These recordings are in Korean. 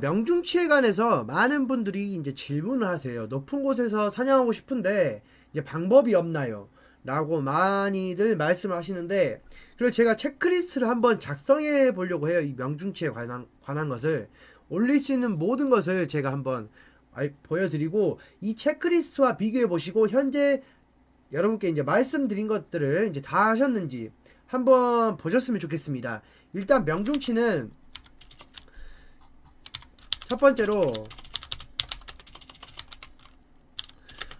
명중치에 관해서 많은 분들이 이제 질문을 하세요. 높은 곳에서 사냥하고 싶은데 이제 방법이 없나요? 라고 많이들 말씀을 하시는데 그리고 제가 체크리스트를 한번 작성해 보려고 해요. 이 명중치에 관한, 관한 것을 올릴 수 있는 모든 것을 제가 한번 보여드리고 이 체크리스트와 비교해 보시고 현재 여러분께 이제 말씀드린 것들을 이제 다 하셨는지 한번 보셨으면 좋겠습니다. 일단 명중치는 첫 번째로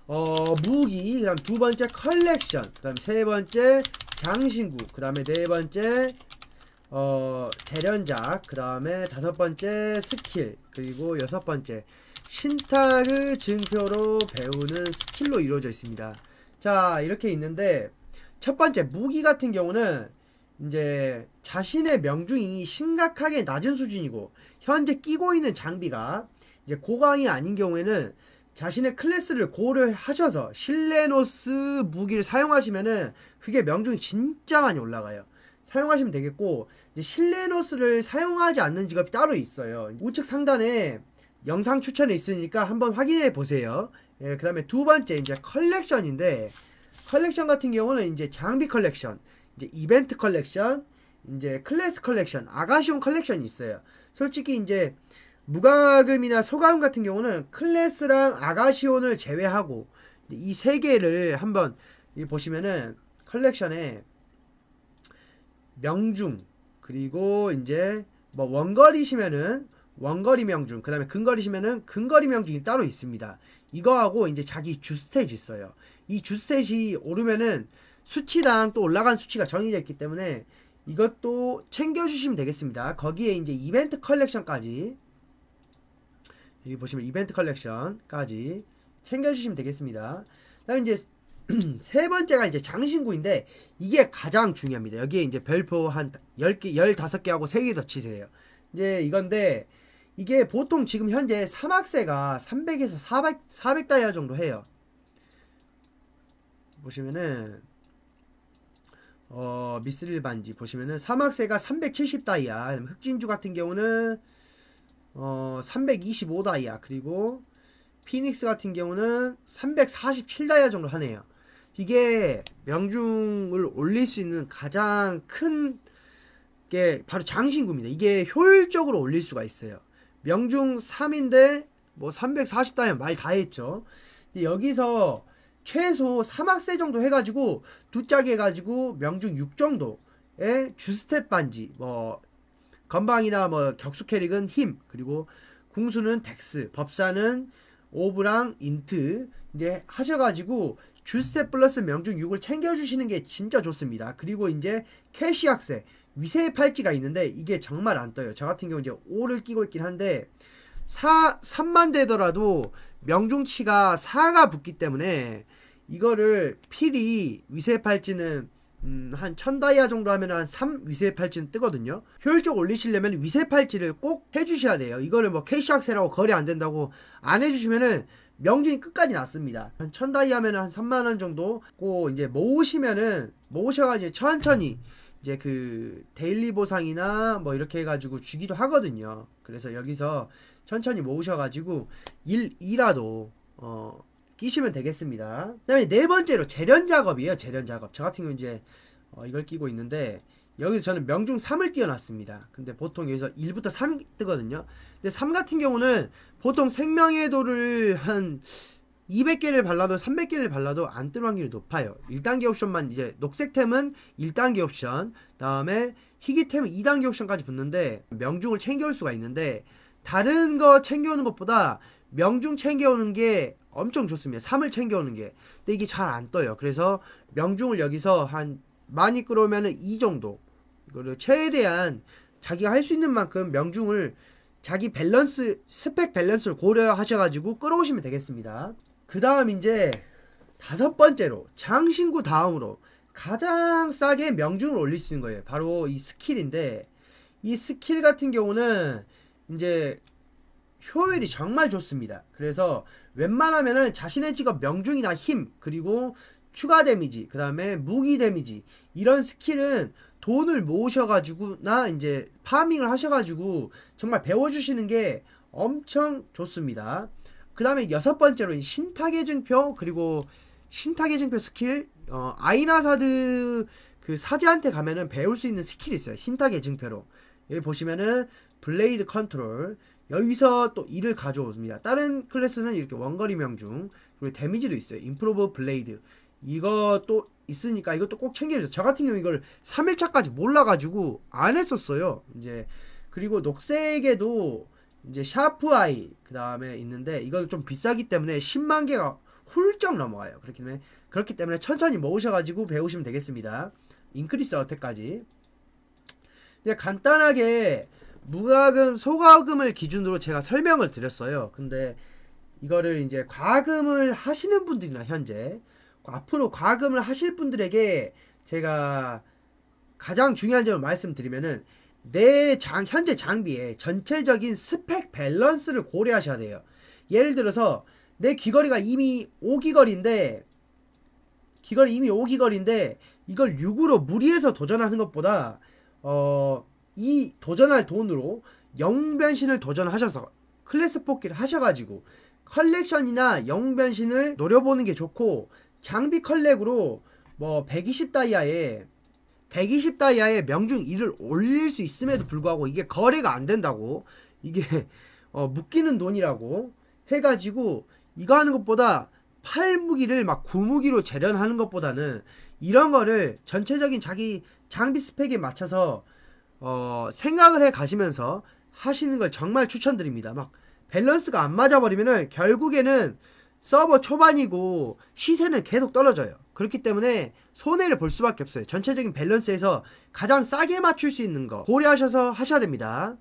어 무기 그다음 두 번째 컬렉션 그다음 세 번째 장신구 그다음에 네 번째 어 재련작 그다음에 다섯 번째 스킬 그리고 여섯 번째 신탁을 증표로 배우는 스킬로 이루어져 있습니다. 자 이렇게 있는데 첫 번째 무기 같은 경우는 이제 자신의 명중이 심각하게 낮은 수준이고 현재 끼고 있는 장비가 이제 고강이 아닌 경우에는 자신의 클래스를 고려하셔서 실레노스 무기를 사용하시면은 그게 명중이 진짜 많이 올라가요. 사용하시면 되겠고 이제 실레노스를 사용하지 않는 직업이 따로 있어요. 우측 상단에 영상 추천에 있으니까 한번 확인해 보세요. 예, 그다음에 두 번째 이제 컬렉션인데 컬렉션 같은 경우는 이제 장비 컬렉션 이제 이벤트 컬렉션, 이제 클래스 컬렉션, 아가시온 컬렉션이 있어요. 솔직히 이제 무과금이나 소가금 같은 경우는 클래스랑 아가시온을 제외하고 이 세 개를 한번 보시면은 컬렉션에 명중 그리고 이제 뭐 원거리시면은 원거리 명중 그 다음에 근거리시면은 근거리 명중이 따로 있습니다 이거하고 이제 자기 주스탯이 있어요 이 주스탯이 오르면은 수치당 또 올라간 수치가 정해져 있기 때문에 이것도 챙겨주시면 되겠습니다. 거기에 이제 이벤트 컬렉션까지 여기 보시면 이벤트 컬렉션까지 챙겨주시면 되겠습니다. 다음 이제 세 번째가 이제 장신구인데 이게 가장 중요합니다. 여기에 이제 별표 한 10개, 15개하고 3개 더 치세요. 이제 이건데 이게 보통 지금 현재 사막세가 300에서 400, 400 다이아 정도 해요. 보시면은 어, 미스릴 반지 보시면은 사막세가 370다이아, 흑진주 같은 경우는 어, 325다이아, 그리고 피닉스 같은 경우는 347다이아 정도 하네요. 이게 명중을 올릴 수 있는 가장 큰 게 바로 장신구입니다. 이게 효율적으로 올릴 수가 있어요. 명중 3인데 뭐 340다이아 말다 했죠. 여기서 최소 3학세 정도 해가지고 두 짝 해가지고 명중 6 정도의 주스텝 반지 뭐 건방이나 뭐 격수 캐릭은 힘 그리고 궁수는 덱스 법사는 오브랑 인트 이제 하셔가지고 주스텝 플러스 명중 6을 챙겨주시는 게 진짜 좋습니다. 그리고 이제 캐시 학세 위세 의 팔찌가 있는데 이게 정말 안 떠요. 저 같은 경우 이제 5를 끼고 있긴 한데 4, 3만 되더라도 명중치가 4가 붙기 때문에 이거를 필이 위세 팔찌는 음, 한천다이아 정도 하면 한3 위세 팔찌는 뜨거든요. 효율적 올리시려면 위세 팔찌를 꼭 해주셔야 돼요. 이거를 뭐 캐시 악세라고 거래 안 된다고 안 해주시면은 명중이 끝까지 났습니다. 한1다이아 하면 한 3만원 정도 고 이제 모으시면은 모으셔가지고 천천히 이제 그 데일리 보상이나 뭐 이렇게 해가지고 주기도 하거든요. 그래서 여기서 천천히 모으셔가지고 일, 이라도 어, 끼시면 되겠습니다. 그다음에 네 번째로 재련 작업이에요. 재련 작업. 저 같은 경우 이제 어, 이걸 끼고 있는데 여기서 저는 명중 3을 띄어놨습니다. 근데 보통 여기서 1부터 3 뜨거든요. 근데 3 같은 경우는 보통 생명의 도를 한 200개를 발라도 300개를 발라도 안 뜰 확률이 높아요. 1단계 옵션만 이제 녹색템은 1단계 옵션, 다음에 희귀템은 2단계 옵션까지 붙는데 명중을 챙겨올 수가 있는데 다른 거 챙겨오는 것보다 명중 챙겨오는 게 엄청 좋습니다. 3을 챙겨오는 게. 근데 이게 잘 안 떠요. 그래서 명중을 여기서 한 많이 끌어오면 이 정도. 그리고 최대한 자기가 할 수 있는 만큼 명중을 자기 밸런스, 스펙 밸런스를 고려하셔가지고 끌어오시면 되겠습니다. 그 다음 이제 다섯 번째로 장신구 다음으로 가장 싸게 명중을 올릴 수 있는 거예요. 바로 이 스킬인데 이 스킬 같은 경우는 이제 효율이 정말 좋습니다. 그래서 웬만하면은 자신의 직업 명중이나 힘 그리고 추가 데미지 그 다음에 무기 데미지 이런 스킬은 돈을 모으셔가지고나 이제 파밍을 하셔가지고 정말 배워주시는 게 엄청 좋습니다. 그 다음에 여섯 번째로 신탁의 증표 그리고 신탁의 증표 스킬 어, 아이나사드 그 사제한테 가면은 배울 수 있는 스킬이 있어요. 신탁의 증표로. 여기 예, 보시면은 블레이드 컨트롤 여기서 또이를가져오습니다 다른 클래스는 이렇게 원거리 명중 그리고 데미지도 있어요. 인프로브 블레이드 이것도 있으니까 이것도 꼭 챙겨줘. 저 같은 경우 이걸 3일차까지 몰라가지고 안 했었어요. 이제 그리고 녹색에도 이제 샤프 아이 그 다음에 있는데 이건 좀 비싸기 때문에 10만 개가 훌쩍 넘어가요. 그렇기 때문에 그렇기 때문에 천천히 모으셔가지고 배우시면 되겠습니다. 인크리스 어택까지 이제 간단하게 무과금, 소과금을 기준으로 제가 설명을 드렸어요. 근데 이거를 이제 과금을 하시는 분들이나 현재 그 앞으로 과금을 하실 분들에게 제가 가장 중요한 점을 말씀드리면은 내 장, 현재 장비의 전체적인 스펙 밸런스를 고려하셔야 돼요. 예를 들어서 내 귀걸이가 이미 5귀걸인데 귀걸이 이미 5귀걸인데 이걸 6으로 무리해서 도전하는 것보다 어, 이 도전할 돈으로 영변신을 도전하셔서 클래스 뽑기를 하셔가지고 컬렉션이나 영변신을 노려보는 게 좋고 장비 컬렉으로 뭐 120 다이아에 120 다이아에 명중 1을 올릴 수 있음에도 불구하고 이게 거래가 안 된다고 이게 어, 묶이는 돈이라고 해가지고 이거 하는 것보다 팔무기를 막 구무기로 재련하는 것보다는 이런 거를 전체적인 자기 장비 스펙에 맞춰서 어, 생각을 해 가시면서 하시는 걸 정말 추천드립니다. 막 밸런스가 안 맞아 버리면은 결국에는 서버 초반이고 시세는 계속 떨어져요. 그렇기 때문에 손해를 볼 수밖에 없어요. 전체적인 밸런스에서 가장 싸게 맞출 수 있는 거 고려하셔서 하셔야 됩니다.